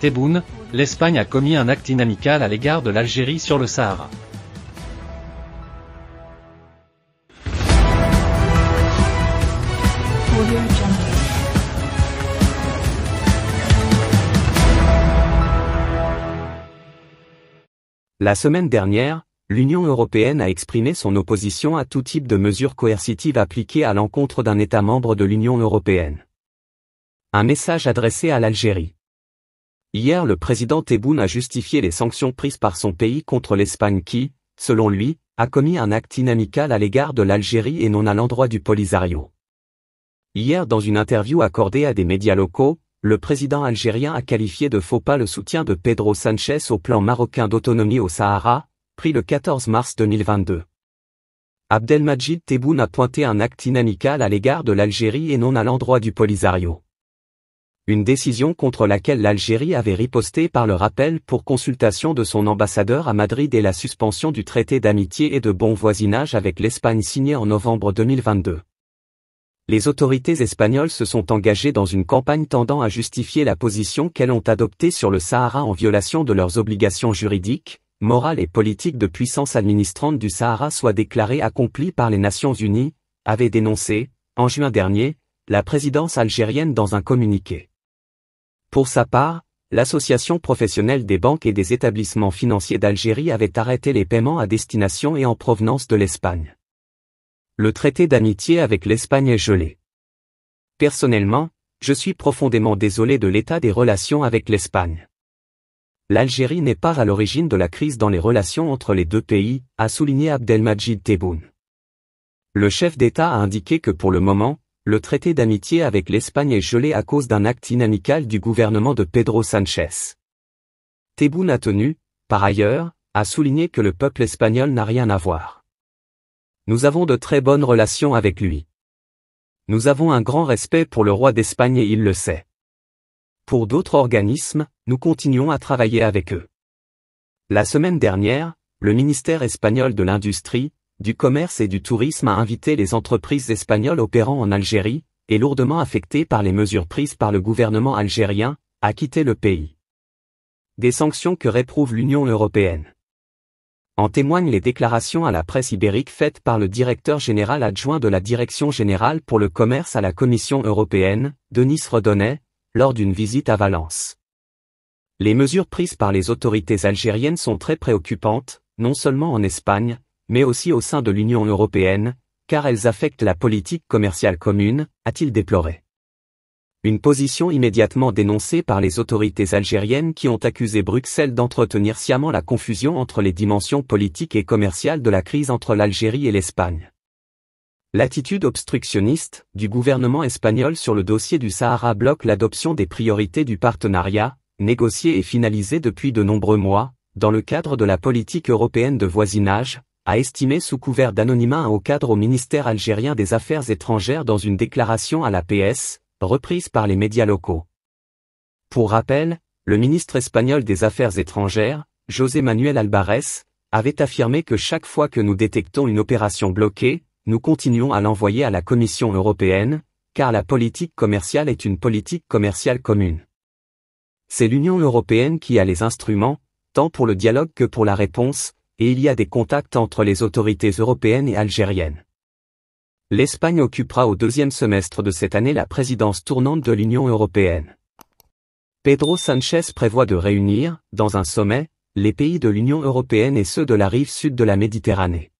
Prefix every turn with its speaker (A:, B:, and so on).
A: Tebboune, l'Espagne a commis un acte inamical à l'égard de l'Algérie sur le Sahara. La semaine dernière, l'Union européenne a exprimé son opposition à tout type de mesures coercitives appliquées à l'encontre d'un État membre de l'Union européenne. Un message adressé à l'Algérie. Hier le président Tebboune a justifié les sanctions prises par son pays contre l'Espagne qui, selon lui, a commis un acte inamical à l'égard de l'Algérie et non à l'endroit du Polisario. Hier dans une interview accordée à des médias locaux, le président algérien a qualifié de faux pas le soutien de Pedro Sanchez au plan marocain d'autonomie au Sahara, pris le 14 mars 2022. Abdelmajid Tebboune a pointé un acte inamical à l'égard de l'Algérie et non à l'endroit du Polisario une décision contre laquelle l'Algérie avait riposté par le rappel pour consultation de son ambassadeur à Madrid et la suspension du traité d'amitié et de bon voisinage avec l'Espagne signé en novembre 2022 les autorités espagnoles se sont engagées dans une campagne tendant à justifier la position qu'elles ont adoptée sur le Sahara en violation de leurs obligations juridiques, morales et politiques de puissance administrante du Sahara soit déclarée accomplie par les Nations Unies, avait dénoncé, en juin dernier, la présidence algérienne dans un communiqué. Pour sa part, l'Association professionnelle des banques et des établissements financiers d'Algérie avait arrêté les paiements à destination et en provenance de l'Espagne. Le traité d'amitié avec l'Espagne est gelé. Personnellement, je suis profondément désolé de l'état des relations avec l'Espagne. L'Algérie n'est pas à l'origine de la crise dans les relations entre les deux pays, a souligné Abdelmajid Tebboune. Le chef d'État a indiqué que pour le moment, le traité d'amitié avec l'Espagne est gelé à cause d'un acte inamical du gouvernement de Pedro Sánchez. Théboune a tenu, par ailleurs, à souligner que le peuple espagnol n'a rien à voir. Nous avons de très bonnes relations avec lui. Nous avons un grand respect pour le roi d'Espagne et il le sait. Pour d'autres organismes, nous continuons à travailler avec eux. La semaine dernière, le ministère espagnol de l'Industrie, du commerce et du tourisme a invité les entreprises espagnoles opérant en Algérie, et lourdement affectées par les mesures prises par le gouvernement algérien, à quitter le pays. Des sanctions que réprouve l'Union européenne. En témoignent les déclarations à la presse ibérique faites par le directeur général adjoint de la Direction générale pour le commerce à la Commission européenne, Denis Redonnet, lors d'une visite à Valence. Les mesures prises par les autorités algériennes sont très préoccupantes, non seulement en Espagne, mais aussi au sein de l'Union européenne, car elles affectent la politique commerciale commune, a-t-il déploré. Une position immédiatement dénoncée par les autorités algériennes qui ont accusé Bruxelles d'entretenir sciemment la confusion entre les dimensions politiques et commerciales de la crise entre l'Algérie et l'Espagne. L'attitude obstructionniste du gouvernement espagnol sur le dossier du Sahara bloque l'adoption des priorités du partenariat, négocié et finalisé depuis de nombreux mois, dans le cadre de la politique européenne de voisinage, a estimé sous couvert d'anonymat un haut cadre au ministère algérien des Affaires étrangères dans une déclaration à la PS, reprise par les médias locaux. Pour rappel, le ministre espagnol des Affaires étrangères, José Manuel Alvarez, avait affirmé que chaque fois que nous détectons une opération bloquée, nous continuons à l'envoyer à la Commission européenne, car la politique commerciale est une politique commerciale commune. C'est l'Union européenne qui a les instruments, tant pour le dialogue que pour la réponse, et il y a des contacts entre les autorités européennes et algériennes. L'Espagne occupera au deuxième semestre de cette année la présidence tournante de l'Union européenne. Pedro Sanchez prévoit de réunir, dans un sommet, les pays de l'Union européenne et ceux de la rive sud de la Méditerranée.